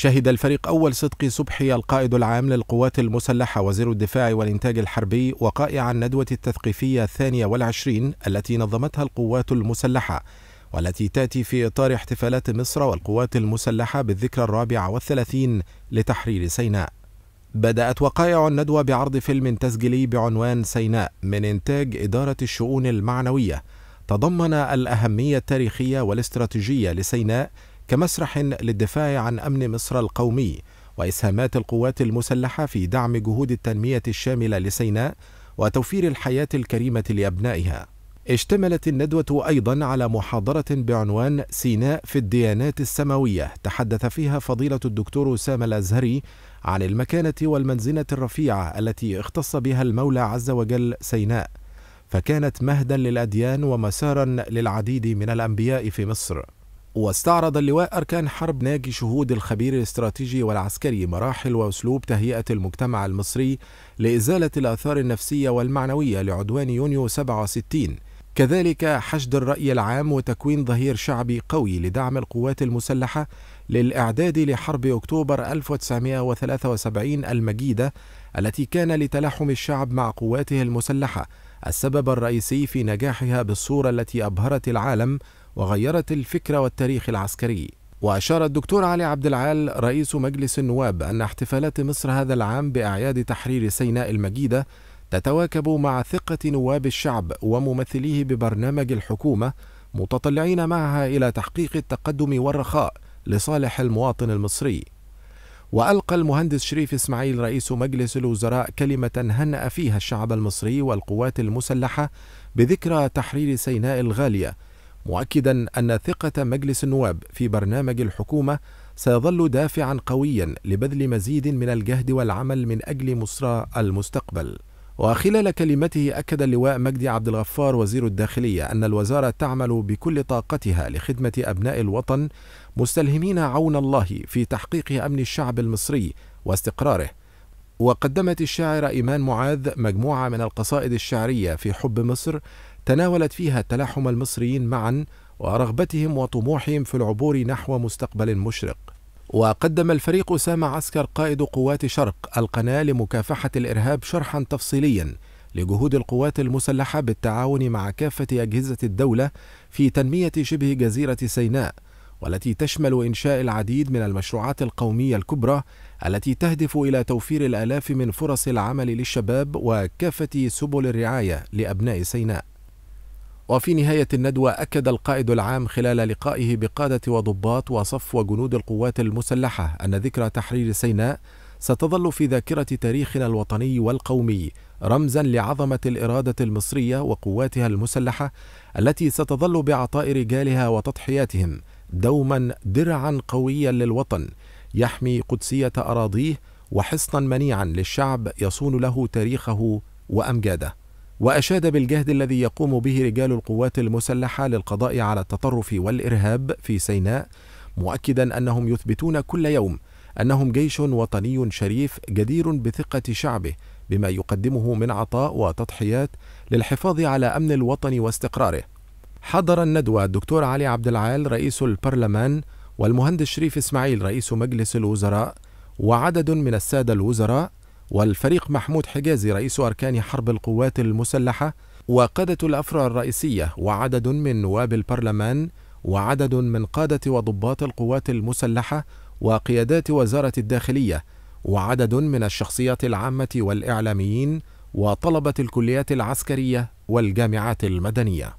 شهد الفريق أول صدقي صبحي القائد العام للقوات المسلحة وزير الدفاع والإنتاج الحربي وقائع الندوة التثقيفية الثانية والعشرين التي نظمتها القوات المسلحة والتي تأتي في إطار احتفالات مصر والقوات المسلحة بالذكرى الرابعة والثلاثين لتحرير سيناء بدأت وقائع الندوة بعرض فيلم تسجيلي بعنوان سيناء من إنتاج إدارة الشؤون المعنوية تضمن الأهمية التاريخية والاستراتيجية لسيناء كمسرح للدفاع عن امن مصر القومي واسهامات القوات المسلحه في دعم جهود التنميه الشامله لسيناء وتوفير الحياه الكريمه لابنائها اشتملت الندوة أيضا على محاضرة بعنوان سيناء في الديانات السماوية تحدث فيها فضيلة الدكتور أسامة الأزهري عن المكانة والمنزلة الرفيعة التي اختص بها المولى عز وجل سيناء فكانت مهدا للأديان ومسارا للعديد من الأنبياء في مصر واستعرض اللواء أركان حرب ناجي شهود الخبير الاستراتيجي والعسكري مراحل وأسلوب تهيئة المجتمع المصري لإزالة الآثار النفسية والمعنوية لعدوان يونيو 67 كذلك حشد الرأي العام وتكوين ظهير شعبي قوي لدعم القوات المسلحة للإعداد لحرب أكتوبر 1973 المجيدة التي كان لتلاحم الشعب مع قواته المسلحة السبب الرئيسي في نجاحها بالصورة التي أبهرت العالم وغيرت الفكر والتاريخ العسكري وأشار الدكتور علي عبد العال رئيس مجلس النواب أن احتفالات مصر هذا العام بأعياد تحرير سيناء المجيدة تتواكب مع ثقة نواب الشعب وممثليه ببرنامج الحكومة متطلعين معها إلى تحقيق التقدم والرخاء لصالح المواطن المصري وألقى المهندس شريف إسماعيل رئيس مجلس الوزراء كلمة هنأ فيها الشعب المصري والقوات المسلحة بذكرى تحرير سيناء الغالية مؤكدا أن ثقة مجلس النواب في برنامج الحكومة سيظل دافعا قويا لبذل مزيد من الجهد والعمل من أجل مصر المستقبل وخلال كلمته أكد اللواء مجدي عبد الغفار وزير الداخلية أن الوزارة تعمل بكل طاقتها لخدمة أبناء الوطن مستلهمين عون الله في تحقيق أمن الشعب المصري واستقراره وقدمت الشاعرة إيمان معاذ مجموعة من القصائد الشعرية في حب مصر تناولت فيها تلاحم المصريين معا ورغبتهم وطموحهم في العبور نحو مستقبل مشرق وقدم الفريق أسامة عسكر قائد قوات شرق القناة لمكافحة الإرهاب شرحا تفصيليا لجهود القوات المسلحة بالتعاون مع كافة أجهزة الدولة في تنمية شبه جزيرة سيناء والتي تشمل إنشاء العديد من المشروعات القومية الكبرى التي تهدف إلى توفير الآلاف من فرص العمل للشباب وكافة سبل الرعاية لأبناء سيناء وفي نهاية الندوة أكد القائد العام خلال لقائه بقادة وضباط وصف وجنود القوات المسلحة أن ذكرى تحرير سيناء ستظل في ذاكرة تاريخنا الوطني والقومي رمزا لعظمة الإرادة المصرية وقواتها المسلحة التي ستظل بعطاء رجالها وتضحياتهم دوما درعا قويا للوطن يحمي قدسية أراضيه وحصنا منيعا للشعب يصون له تاريخه وأمجاده وأشاد بالجهد الذي يقوم به رجال القوات المسلحة للقضاء على التطرف والإرهاب في سيناء مؤكدا أنهم يثبتون كل يوم أنهم جيش وطني شريف جدير بثقة شعبه بما يقدمه من عطاء وتضحيات للحفاظ على أمن الوطن واستقراره حضر الندوة الدكتور علي عبد العال رئيس البرلمان والمهندس شريف إسماعيل رئيس مجلس الوزراء وعدد من السادة الوزراء والفريق محمود حجازي رئيس أركان حرب القوات المسلحة وقادة الأفرع الرئيسية وعدد من نواب البرلمان وعدد من قادة وضباط القوات المسلحة وقيادات وزارة الداخلية وعدد من الشخصيات العامة والإعلاميين وطلبة الكليات العسكرية والجامعات المدنية